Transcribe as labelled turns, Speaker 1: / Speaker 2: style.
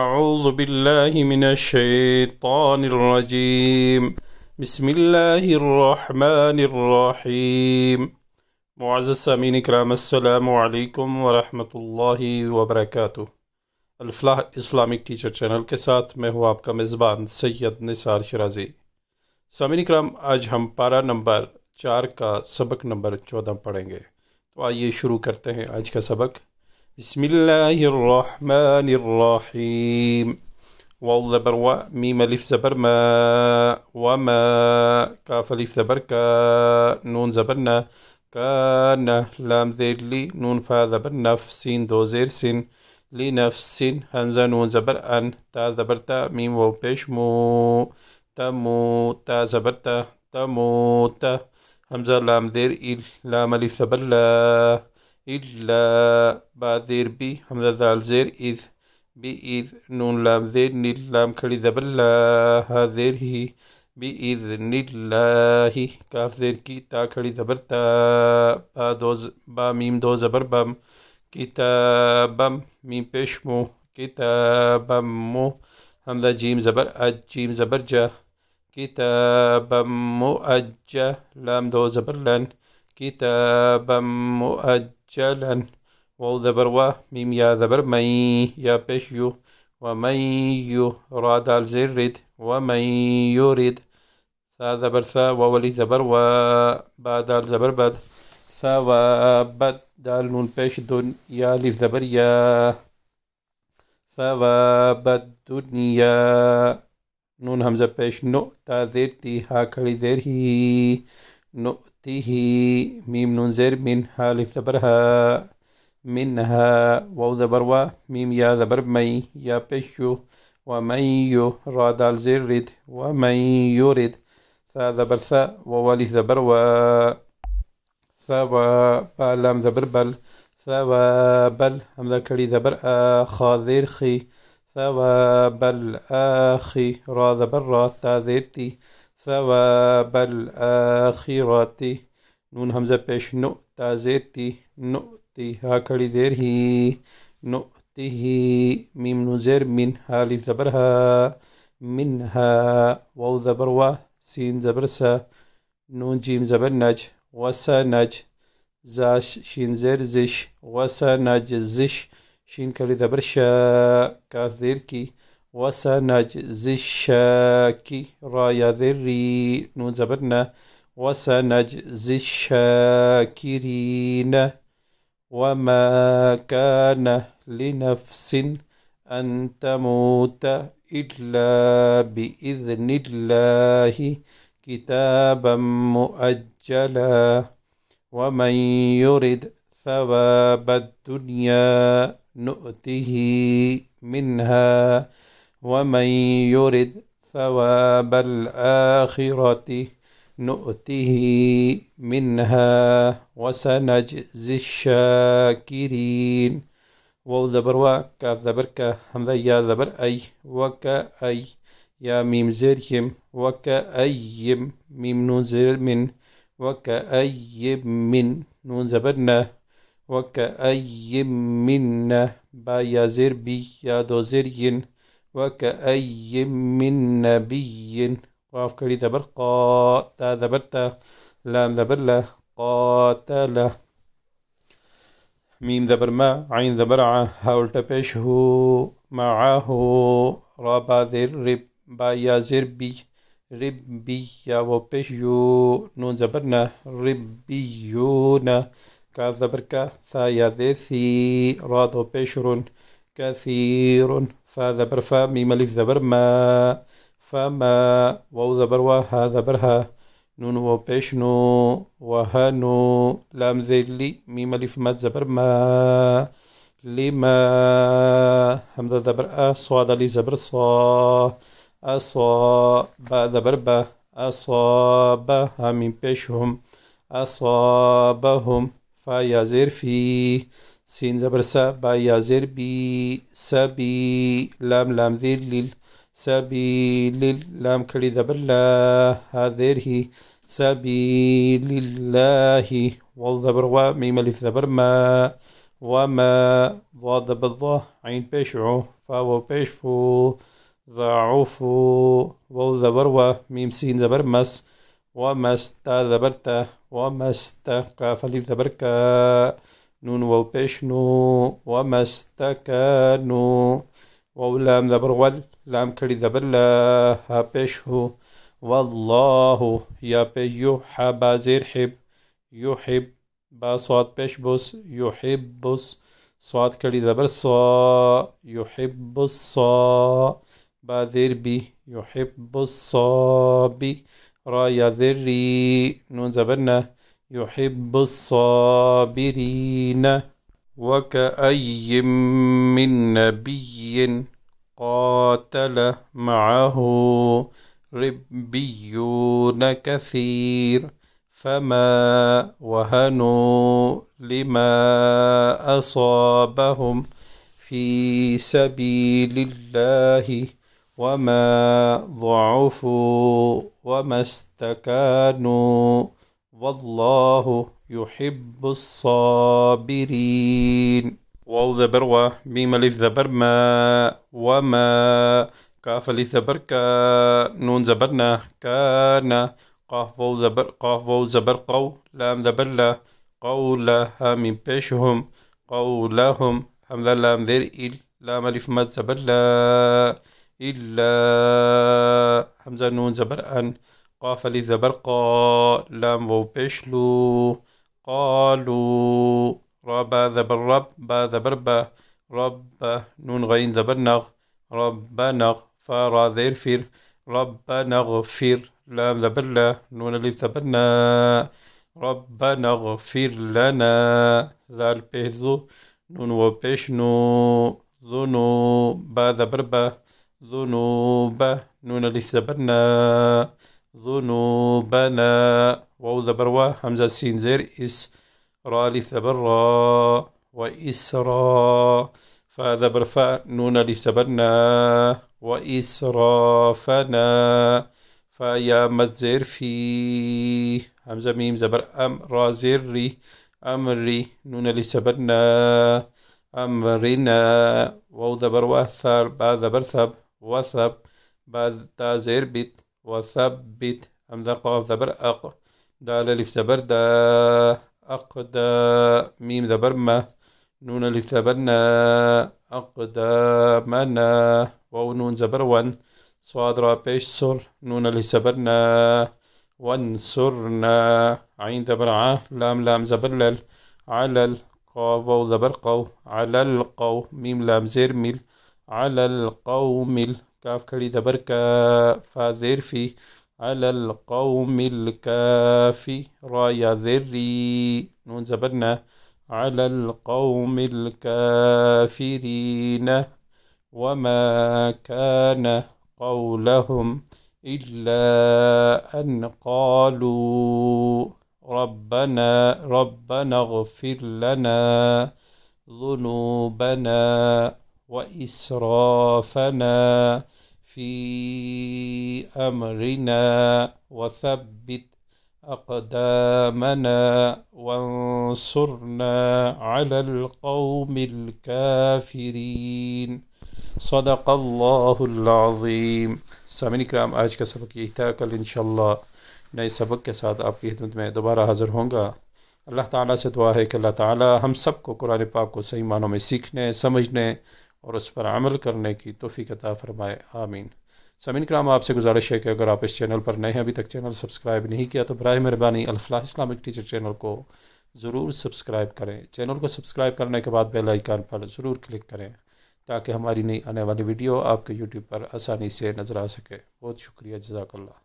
Speaker 1: اعوذ باللہ من الشیطان الرجیم بسم اللہ الرحمن الرحیم معزز سامین کرام السلام علیکم ورحمۃ اللہ وبرکاتہ الفلاح اسلامک ٹیچر چینل کے ساتھ میں ہوں آپ کا میزبان سید نثار شرازی سامین کرام آج ہم پارہ نمبر چار کا سبق نمبر چودہ پڑھیں گے تو آئیے شروع کرتے ہیں آج کا سبق بسم الله الرحمن الرحيم واو زبر و ميم الف زبر ما وما كاف الف زبر كا نون زبرنا كان لام زير لي نون فا زبر نفسين دو زير سين لنفس همزة نون زبر أن تا زبر تا ميم واو بيش مو تمو تا زبر تا تا همزة لام زير إل لام الف زبر لا الا بازیر بی حمزہ زال زیر از بی از نون لام زیر نیل لام کھڑی زبر لا حاضر ہی بی از نیل لا ہی کاف زیر کی تا کھڑی زبر تا با دو ز... با میم دو زبر بم کتا بم میم پیش مو کتا بم مو حمزہ جیم زبر اج جیم زبر جا کتاب مؤجہ لام دو زبر لن کتاب مؤجہ جهلا واو زبر و ميم يا زبر مي يا بيش يو ومن يراد الزرد ومن يريد سا زبر سا وولي زبر و با دال زبر بد سا و بد دال نون پیش دون یا لیف زبر یا سا و بد دنیا نون همزه پیش نو تا زیر تی ها کلی زیر هی نؤته ميم نون زير من حالف ذبرها منها واو ذبروا ميم يا ذبر مي يا بشو ومن يو رادال زير رد ومن يرد ثا ذبر ثا ووالي ذبر و ثوا بالام ذبر بل و بل هم ذكري ذبر خاذير خي و بل آخي را ذبر را تا زيرتي ثواب الآخرة نون همزة پیش نؤتا زیتی نؤتي ها کڑی زیر ہی نؤتی ہی میم من ها لیف منها ها من ها واو زبر و سین زبر نون جیم زبر نج وسا نج زاش شين زیر زش وسا نج زش شين كالي زبر شا کاف وسنجزي الشاكر يا ذري نون زبرنا وسنجزي الشاكرين وما كان لنفس أن تموت إلا بإذن الله كتابا مؤجلا ومن يرد ثواب الدنيا نؤته منها ومن يرد ثواب الآخرة نؤته منها وسنجزي الشاكرين وو ذبر وا كاف ذبر كا همزة يا ذبر أي وكا أي يا ميم زير يم وكا أي ميم نون زير من وكا أي من نون زبرنا وكا أي منا با يا زير بي يا دو زير ين وكأي من نبي قاف كري ذبر قا تا ذبرت لام ذبر لا قاتل ميم ذبر ما عين ذبر ع هاول تبش هو معه ربا ذر رب زربي ربي يا وبش نون زبرنا ربيونا كاف ذبر كا سا يا ذي را بشرون كثير فا زبر فا ميم ألف زبر ما فما واو زبر وها زبر ها نون واو بيش نو وها نو لام زي لي ميم ألف مات زبر ما لما همزة زبر أ صاد لي زبر صا أصا با زبر با أصابها من بيشهم أصابهم فا يزر في سين زبر سا با يزر بي سبي لام لام ذير ليل سبيل لام كلي زبر لا هذير سبيل لله والزبر وميم الف زبر ما وما ضاد بالضاء عين بيشعو فاو بيشفو ضعف والزبر زبر ميم سين زبر مس ومس تا زبرته ومستكى فليتبركى نون واو بيش نو نو واو لام ذبر وال لام كري ذبر لا ها بيش هو والله يا بيو حبا زير حب يحب با صوت بيش بوس يحب بوس صوت كري ذبر صا يحب الصا با زير بي يحب الصابي رايا ذري نون زبرنا يحب الصابرين وكأي من نبي قاتل معه ربيون كثير فما وهنوا لما أصابهم في سبيل الله وما ضعفوا وما استكانوا والله يحب الصابرين واو ذبروة ميم لف ما وما كاف لف كا نون ذبرنا كان قاف واو ذبر قاف واو ذبر قو لام ذبرلا قولها من بيشهم قولهم ذا لام ذير إل لام الف مد ذبرلا إلا حمزة نون زبر أن قاف لي زبر قا لام و بشلو قالوا ربا زبر رب با زبر با رب نون غين زبر نغ نغ فرا زير فير ربنا اغفر لام زبر لا نون اللي زبرنا ربنا نغفر لنا زال بهزو نون و بشنو زنو با زبر با ذنوبه نون اللي زبرنا ذنوبنا واو زبر و همزة سين زير إس را الف زبر را وإسرا فا زبر فا نون اللي زبرنا وإسرافنا فا يا مد زير في همزة ميم زبر أم را زير ري أمري نون اللي زبرنا أمرنا واو زبر واثر با زبر ثب باز وثب بازتازر بت وثبت همزة قاف زبر أق دال ألف زبر دا أق دا ميم زبر ما نون ألف زبر نا أق دا ما نا واو نون زبر ون صاد را بيش سر نون ألف زبر نا ون سر نا عين زبر ع لام لام زبر لل على القاف واو زبر قو علل قو ميم لام زير ميل على القوم الكاف کړي زبر فازير في على القوم الكافي رايا ذري نون زبرنا على القوم الكافرين وما كان قولهم إلا أن قالوا ربنا ربنا اغفر لنا ذنوبنا واسرافنا في امرنا وثبت اقدامنا وانصرنا على القوم الكافرين صدق الله العظيم سامعین کرام آج کا سبق یہی تھا کل انشاءاللہ نئے سبق کے ساتھ آپ کی خدمت میں دوبارہ حاضر ہوں گا اللہ تعالیٰ سے دعا ہے کہ اللہ تعالیٰ ہم سب کو قرآن پاک کو صحیح معنوں میں سیکھنے سمجھنے اور اس پر عمل کرنے کی توفیق عطا فرمائے آمین سمین کرام آپ سے گزارش ہے کہ اگر آپ اس چینل پر نئے ہیں ابھی تک چینل سبسکرائب نہیں کیا تو براہ مہربانی الفلاح اسلامک ٹیچر چینل کو ضرور سبسکرائب کریں چینل کو سبسکرائب کرنے کے بعد بیل آئیکن پر ضرور کلک کریں تاکہ ہماری نئی آنے والی ویڈیو آپ کے یوٹیوب پر آسانی سے نظر آ سکے بہت شکریہ جزاک اللہ